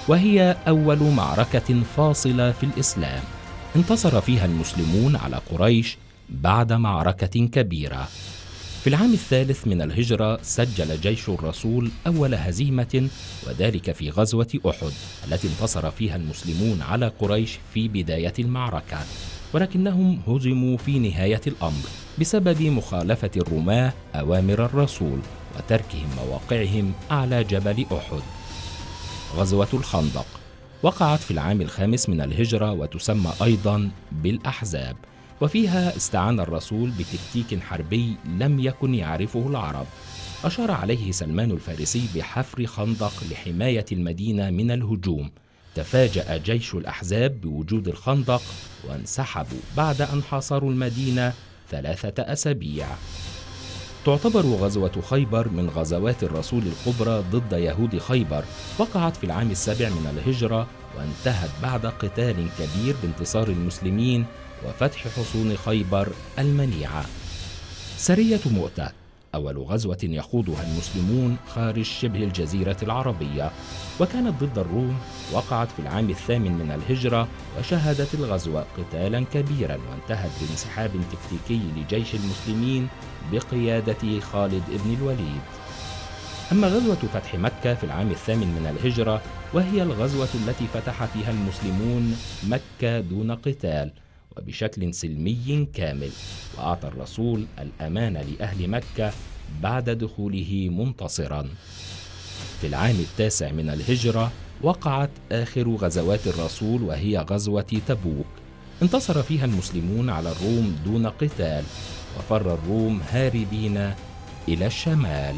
وهي أول معركة فاصلة في الإسلام انتصر فيها المسلمون على قريش بعد معركة كبيرة في العام الثالث من الهجرة سجل جيش الرسول أول هزيمة وذلك في غزوة أحد التي انتصر فيها المسلمون على قريش في بداية المعركة ولكنهم هزموا في نهاية الأمر بسبب مخالفة الرماة أوامر الرسول وتركهم مواقعهم على جبل أحد غزوة الخندق وقعت في العام الخامس من الهجرة وتسمى أيضا بالأحزاب وفيها استعان الرسول بتكتيك حربي لم يكن يعرفه العرب أشار عليه سلمان الفارسي بحفر خندق لحماية المدينة من الهجوم تفاجأ جيش الأحزاب بوجود الخندق وانسحبوا بعد أن حاصروا المدينة ثلاثة أسابيع تعتبر غزوة خيبر من غزوات الرسول الكبرى ضد يهود خيبر وقعت في العام السابع من الهجرة وانتهت بعد قتال كبير بانتصار المسلمين وفتح حصون خيبر المنيعة سرية مؤتة أول غزوة يخوضها المسلمون خارج شبه الجزيرة العربية وكانت ضد الروم وقعت في العام الثامن من الهجرة وشهدت الغزوة قتالا كبيرا وانتهت بانسحاب تكتيكي لجيش المسلمين بقيادة خالد بن الوليد أما غزوة فتح مكة في العام الثامن من الهجرة وهي الغزوة التي فتح فيها المسلمون مكة دون قتال وبشكل سلمي كامل وأعطى الرسول الامان لأهل مكة بعد دخوله منتصرا في العام التاسع من الهجرة وقعت آخر غزوات الرسول وهي غزوة تبوك انتصر فيها المسلمون على الروم دون قتال وفر الروم هاربين إلى الشمال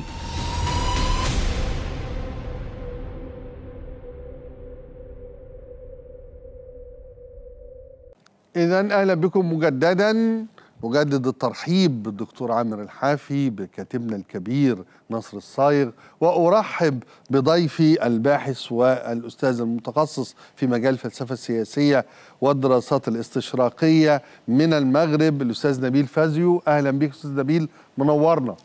إذا أهلا بكم مجددا أجدد الترحيب بالدكتور عامر الحافي بكاتبنا الكبير نصر الصايغ وأرحب بضيفي الباحث والأستاذ المتخصص في مجال الفلسفة السياسية والدراسات الاستشراقية من المغرب الأستاذ نبيل فازيو أهلا بك أستاذ نبيل منورنا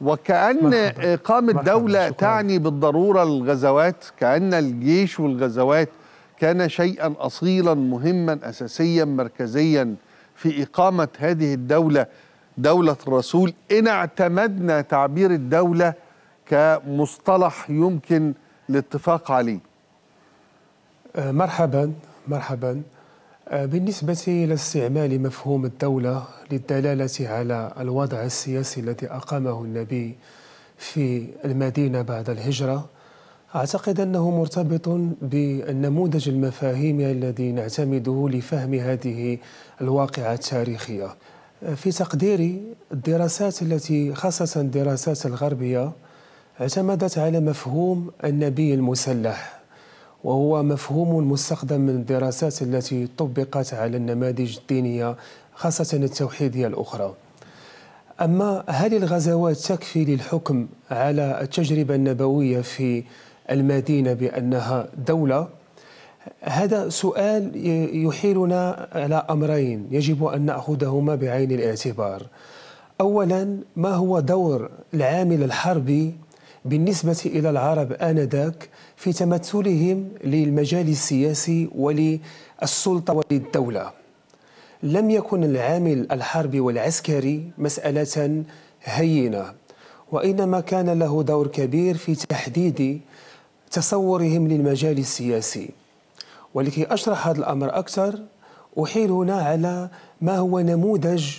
وكأن إقامة دولة تعني بالضرورة الغزوات كأن الجيش والغزوات كان شيئا اصيلا مهما اساسيا مركزيا في اقامه هذه الدوله دوله الرسول ان اعتمدنا تعبير الدوله كمصطلح يمكن الاتفاق عليه. أه، مرحبا مرحبا أه، بالنسبة لاستعمال مفهوم الدولة للدلالة على الوضع السياسي الذي أقامه النبي في المدينة بعد الهجرة أعتقد أنه مرتبط بالنموذج المفاهيمي الذي نعتمده لفهم هذه الواقعة التاريخية في تقديري الدراسات التي خاصة الدراسات الغربية اعتمدت على مفهوم النبي المسلح وهو مفهوم مستخدم من الدراسات التي طبقت على النماذج الدينية خاصة التوحيدية الأخرى أما هل الغزوات تكفي للحكم على التجربة النبوية في المدينة بأنها دولة هذا سؤال يحيلنا على أمرين يجب أن نأخذهما بعين الاعتبار أولا ما هو دور العامل الحربي بالنسبة إلى العرب آنذاك في تمثلهم للمجال السياسي وللسلطة وللدولة لم يكن العامل الحربي والعسكري مسألة هينة وإنما كان له دور كبير في تحديد تصورهم للمجال السياسي ولكي أشرح هذا الأمر أكثر أحيل هنا على ما هو نموذج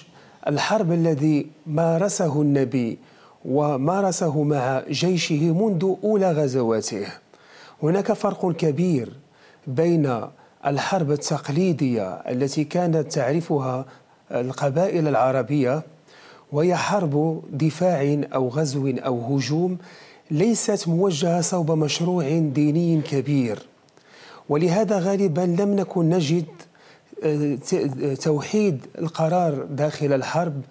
الحرب الذي مارسه النبي ومارسه مع جيشه منذ أولى غزواته هناك فرق كبير بين الحرب التقليدية التي كانت تعرفها القبائل العربية وهي حرب دفاع أو غزو أو هجوم ليست موجهة صوب مشروع ديني كبير ولهذا غالبا لم نكن نجد آه، توحيد القرار داخل الحرب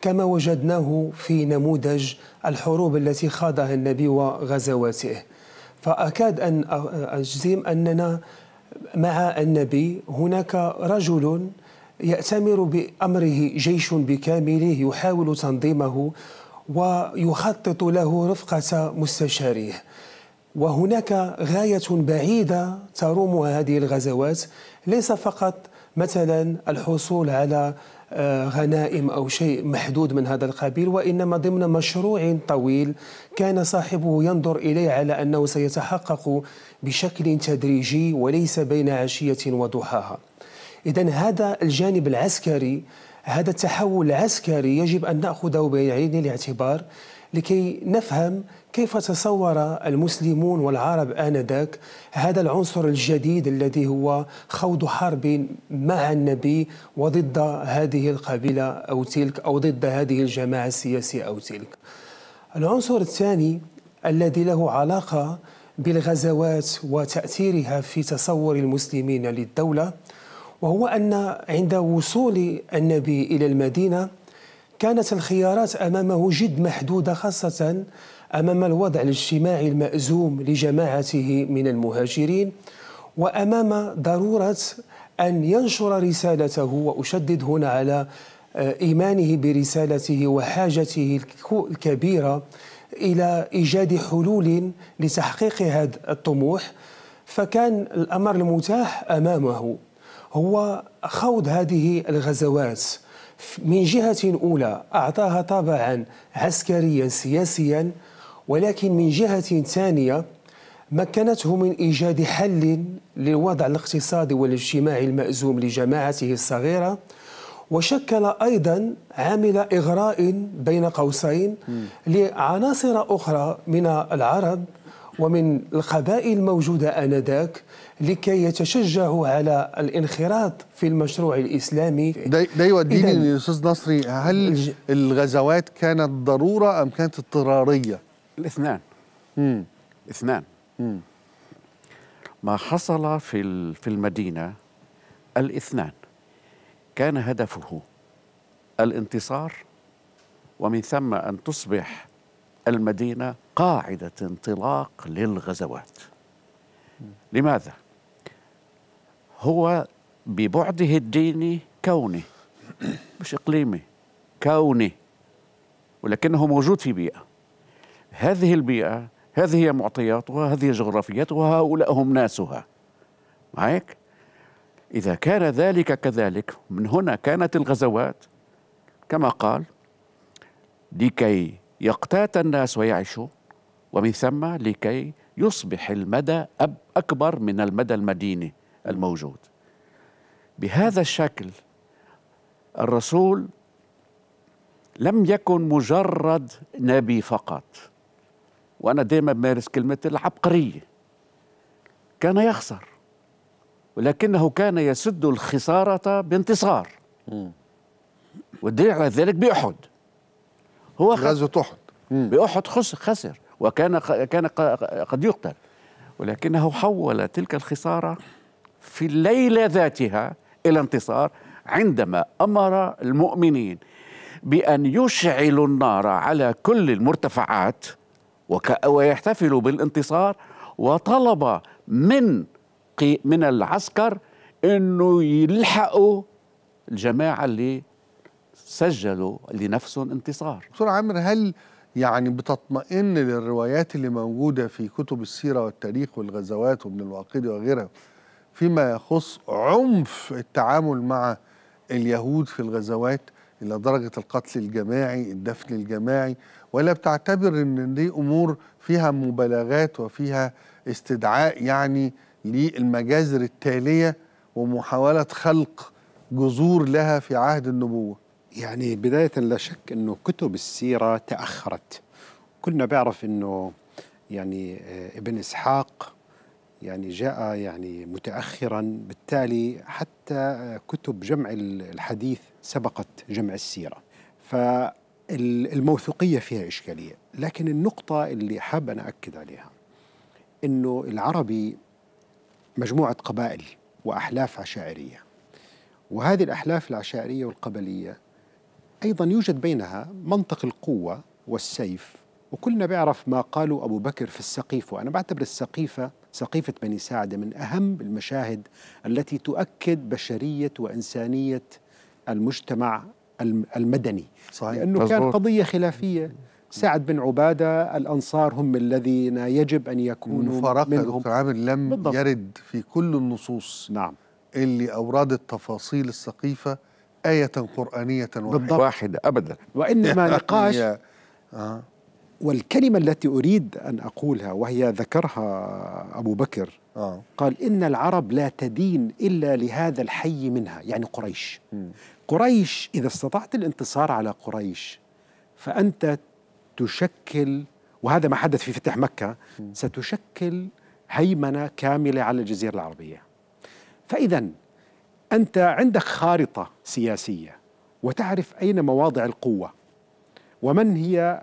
كما وجدناه في نموذج الحروب التي خاضها النبي وغزواته فأكاد أن أجزم أننا مع النبي هناك رجل يأتمر بأمره جيش بكامله يحاول تنظيمه ويخطط له رفقة مستشاريه وهناك غاية بعيدة ترومها هذه الغزوات ليس فقط مثلا الحصول على آه، غنائم أو شيء محدود من هذا القبيل وإنما ضمن مشروع طويل كان صاحبه ينظر إليه على أنه سيتحقق بشكل تدريجي وليس بين عشية وضحاها إذا هذا الجانب العسكري هذا التحول العسكري يجب أن نأخذه بعين الاعتبار لكي نفهم كيف تصور المسلمون والعرب آنذاك هذا العنصر الجديد الذي هو خوض حرب مع النبي وضد هذه القبيلة أو تلك أو ضد هذه الجماعة السياسية أو تلك العنصر الثاني الذي له علاقة بالغزوات وتأثيرها في تصور المسلمين للدولة وهو أن عند وصول النبي إلى المدينة كانت الخيارات أمامه جد محدودة خاصة أمام الوضع الاجتماعي المأزوم لجماعته من المهاجرين وأمام ضرورة أن ينشر رسالته وأشدد هنا على آه، إيمانه برسالته وحاجته الكبيرة إلى إيجاد حلول لتحقيق هذا الطموح فكان الأمر المتاح أمامه هو خوض هذه الغزوات من جهة أولى أعطاها طابعا عسكريا سياسيا ولكن من جهة ثانية مكنته من إيجاد حل للوضع الاقتصادي والاجتماعي المأزوم لجماعته الصغيرة وشكل ايضا عامل اغراء بين قوسين لعناصر اخرى من العرب ومن القبائل الموجوده انذاك لكي يتشجعوا على الانخراط في المشروع الاسلامي ده يوديني استاذ نصري هل الغزوات كانت ضروره ام كانت اضطراريه؟ الاثنان امم اثنان مم. ما حصل في في المدينه الاثنان كان هدفه الانتصار ومن ثم ان تصبح المدينه قاعده انطلاق للغزوات لماذا هو ببعده الديني كوني مش إقليمي كوني ولكنه موجود في بيئة هذه البيئة هذه هي معطياتها هذه جغرافيتها هؤلاء هم ناسها معك؟ إذا كان ذلك كذلك من هنا كانت الغزوات كما قال لكي يقتات الناس ويعيشوا ومن ثم لكي يصبح المدى أكبر من المدى المديني الموجود بهذا الشكل الرسول لم يكن مجرد نبي فقط وانا دائما بمارس كلمه العبقريه كان يخسر ولكنه كان يسد الخساره بانتصار والدليل على ذلك باحد هو غزوه احد باحد خسر وكان كان قد يقتل ولكنه حول تلك الخساره في الليله ذاتها الى انتصار عندما امر المؤمنين بان يشعلوا النار على كل المرتفعات ويحتفلوا بالانتصار وطلب من من العسكر انه يلحقوا الجماعه اللي سجلوا لنفسهم انتصار. دكتور عامر هل يعني بتطمئن للروايات اللي موجوده في كتب السيره والتاريخ والغزوات وابن الواقدي وغيرها فيما يخص عنف التعامل مع اليهود في الغزوات إلى درجة القتل الجماعي الدفن الجماعي ولا بتعتبر أن دي أمور فيها مبالغات وفيها استدعاء يعني للمجازر التالية ومحاولة خلق جذور لها في عهد النبوة يعني بداية لا شك أنه كتب السيرة تأخرت كنا بعرف أنه يعني آه، ابن إسحاق يعني جاء يعني متاخرا بالتالي حتى كتب جمع الحديث سبقت جمع السيره فالموثوقيه فيها اشكاليه لكن النقطه اللي حاب انا اكد عليها انه العربي مجموعه قبائل واحلاف عشائريه وهذه الاحلاف العشائريه والقبليه ايضا يوجد بينها منطق القوه والسيف وكلنا بيعرف ما قاله أبو بكر في السقيفة وأنا بعتبر السقيفة سقيفة بني ساعدة من أهم المشاهد التي تؤكد بشرية وإنسانية المجتمع المدني صحيح. لأنه كان قضية خلافية سعد بن عبادة الأنصار هم الذين يجب أن يكونوا مفارقة منهم دكتور عامر لم بالضبط. يرد في كل النصوص نعم اللي أورادت تفاصيل السقيفة آية قرآنية واحدة, واحدة أبدا وإنما (laughs) نقاش آه. والكلمة التي أريد أن أقولها وهي ذكرها أبو بكر آه. قال إن العرب لا تدين إلا لهذا الحي منها يعني قريش م. قريش إذا استطعت الانتصار على قريش فأنت تشكل وهذا ما حدث في فتح مكة م. ستشكل هيمنة كاملة على الجزيرة العربية فإذا أنت عندك خارطة سياسية وتعرف أين مواضع القوة ومن هي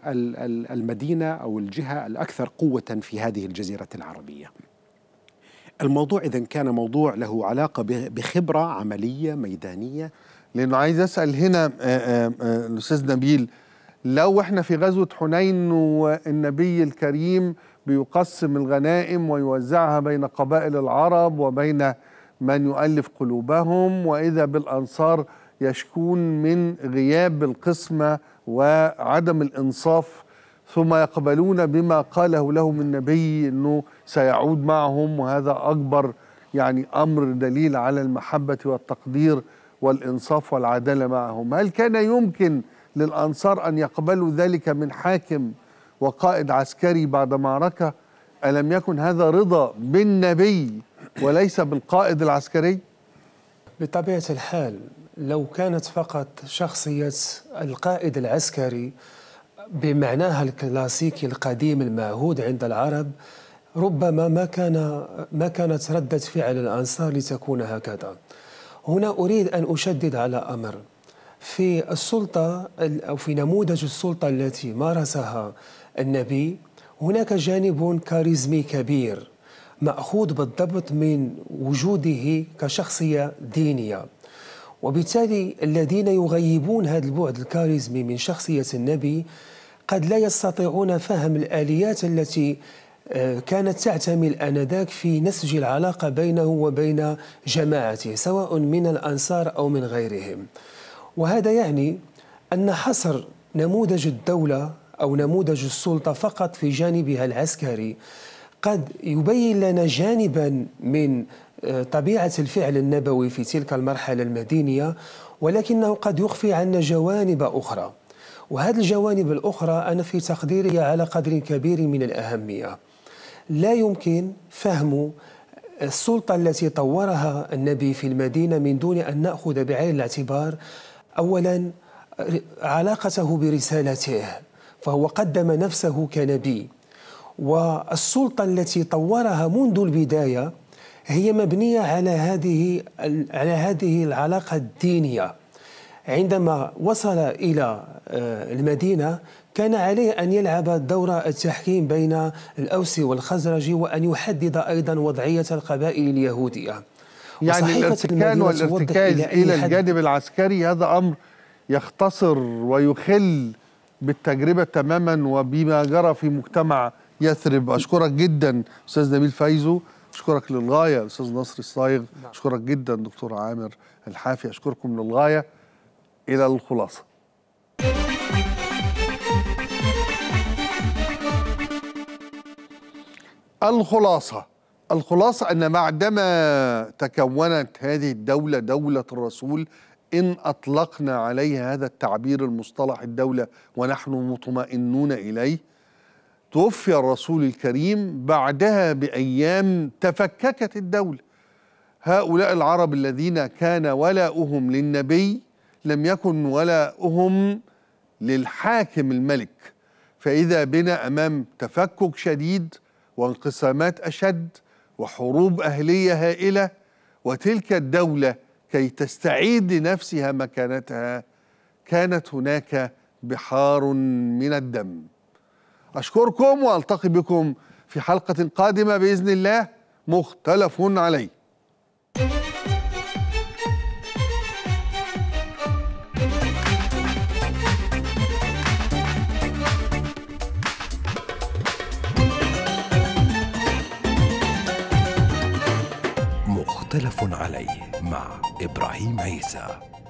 المدينة أو الجهة الأكثر قوة في هذه الجزيرة العربية الموضوع إذا كان موضوع له علاقة بخبرة عملية ميدانية لأنه عايز أسأل هنا آه، آه، آه، الأستاذ نبيل لو احنا في غزوة حنين والنبي الكريم بيقسم الغنائم ويوزعها بين قبائل العرب وبين من يؤلف قلوبهم وإذا بالأنصار يشكون من غياب القسمة وعدم الإنصاف ثم يقبلون بما قاله لهم النبي أنه سيعود معهم وهذا أكبر يعني أمر دليل على المحبة والتقدير والإنصاف والعدالة معهم هل كان يمكن للأنصار أن يقبلوا ذلك من حاكم وقائد عسكري بعد معركة ألم يكن هذا رضا بالنبي وليس بالقائد العسكري؟ بطبيعة الحال لو كانت فقط شخصية القائد العسكري بمعناها الكلاسيكي القديم المعهود عند العرب ربما ما كان ما كانت ردة فعل الأنصار لتكون هكذا هنا أريد أن أشدد على أمر في السلطة أو في نموذج السلطة التي مارسها النبي هناك جانب كاريزمي كبير مأخوذ بالضبط من وجوده كشخصية دينية وبالتالي الذين يغيبون هذا البعد الكاريزمي من شخصية النبي قد لا يستطيعون فهم الآليات التي آه، كانت تعتمل آنذاك في نسج العلاقة بينه وبين جماعته سواء من الأنصار أو من غيرهم وهذا يعني أن حصر نموذج الدولة أو نموذج السلطة فقط في جانبها العسكري قد يبين لنا جانبا من طبيعة الفعل النبوي في تلك المرحلة المدينية ولكنه قد يخفي عنا جوانب أخرى وهذه الجوانب الأخرى أنا في تقديري على قدر كبير من الأهمية لا يمكن فهم السلطة التي طورها النبي في المدينة من دون أن نأخذ بعين الاعتبار أولا علاقته برسالته فهو قدم نفسه كنبي والسلطة التي طورها منذ البداية هي مبنية على هذه على هذه العلاقة الدينية عندما وصل إلى آه، المدينة كان عليه أن يلعب دور التحكيم بين الأوس والخزرج وأن يحدد أيضا وضعية القبائل اليهودية يعني الارتكان والارتكاز إلى الجانب العسكري هذا أمر يختصر ويخل بالتجربة تماما وبما جرى في مجتمع يثرب أشكرك جدا أستاذ نبيل فايزو أشكرك للغاية أستاذ نصر الصايغ نعم. أشكرك جدا دكتور عامر الحافي أشكركم للغاية إلى الخلاصة الخلاصة الخلاصة أن بعدما تكونت هذه الدولة دولة الرسول إن أطلقنا عليها هذا التعبير المصطلح الدولة ونحن مطمئنون إليه توفي الرسول الكريم بعدها بايام تفككت الدوله هؤلاء العرب الذين كان ولاؤهم للنبي لم يكن ولاؤهم للحاكم الملك فاذا بنا امام تفكك شديد وانقسامات اشد وحروب اهليه هائله وتلك الدوله كي تستعيد لنفسها مكانتها كانت هناك بحار من الدم أشكركم وألتقي بكم في حلقة قادمة بإذن الله مختلف عليه مختلف عليه مع إبراهيم عيسى